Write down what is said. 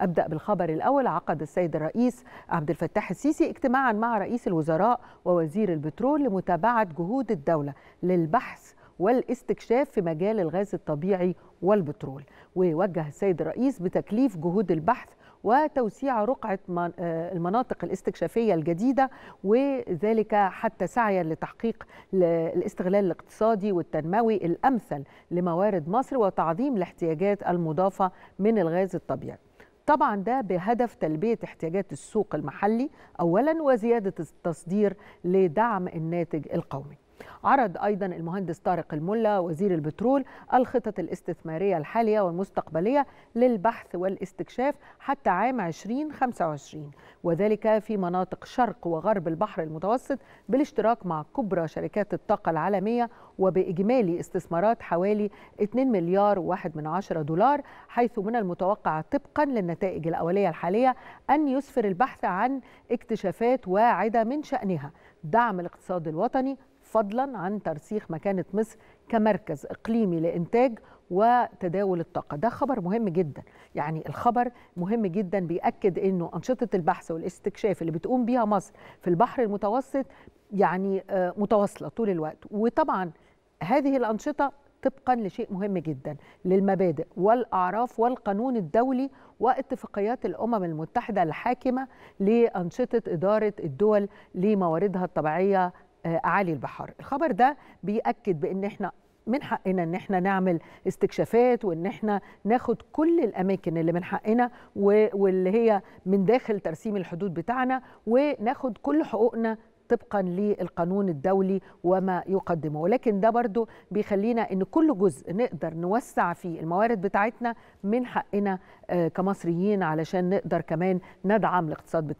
أبدأ بالخبر الأول عقد السيد الرئيس عبد الفتاح السيسي اجتماعا مع رئيس الوزراء ووزير البترول لمتابعة جهود الدولة للبحث والاستكشاف في مجال الغاز الطبيعي والبترول ووجه السيد الرئيس بتكليف جهود البحث وتوسيع رقعة آه، المناطق الاستكشافية الجديدة وذلك حتى سعيا لتحقيق الاستغلال الاقتصادي والتنموي الأمثل لموارد مصر وتعظيم الاحتياجات المضافة من الغاز الطبيعي طبعا ده بهدف تلبية احتياجات السوق المحلي أولا وزيادة التصدير لدعم الناتج القومي عرض أيضا المهندس طارق الملا وزير البترول الخطط الاستثمارية الحالية والمستقبلية للبحث والاستكشاف حتى عام 2025 وذلك في مناطق شرق وغرب البحر المتوسط بالاشتراك مع كبرى شركات الطاقة العالمية وبإجمالي استثمارات حوالي 2 مليار و1 من عشرة دولار حيث من المتوقع طبقا للنتائج الأولية الحالية أن يسفر البحث عن اكتشافات واعدة من شأنها دعم الاقتصاد الوطني فضلا عن ترسيخ مكانة مصر كمركز إقليمي لإنتاج وتداول الطاقة ده خبر مهم جدا يعني الخبر مهم جدا بيأكد أنه أنشطة البحث والاستكشاف اللي بتقوم بيها مصر في البحر المتوسط يعني آه، متواصلة طول الوقت وطبعا هذه الأنشطة طبقا لشيء مهم جدا للمبادئ والاعراف والقانون الدولي واتفاقيات الامم المتحده الحاكمه لانشطه اداره الدول لمواردها الطبيعيه آه، اعالي البحار الخبر ده بيأكد بان احنا من حقنا ان احنا نعمل استكشافات وان احنا ناخد كل الاماكن اللي من حقنا واللي هي من داخل ترسيم الحدود بتاعنا وناخد كل حقوقنا طبقا للقانون الدولي وما يقدمه ولكن ده برضو بيخلينا ان كل جزء نقدر نوسع فيه الموارد بتاعتنا من حقنا آه، كمصريين علشان نقدر كمان ندعم الاقتصاد بتاعنا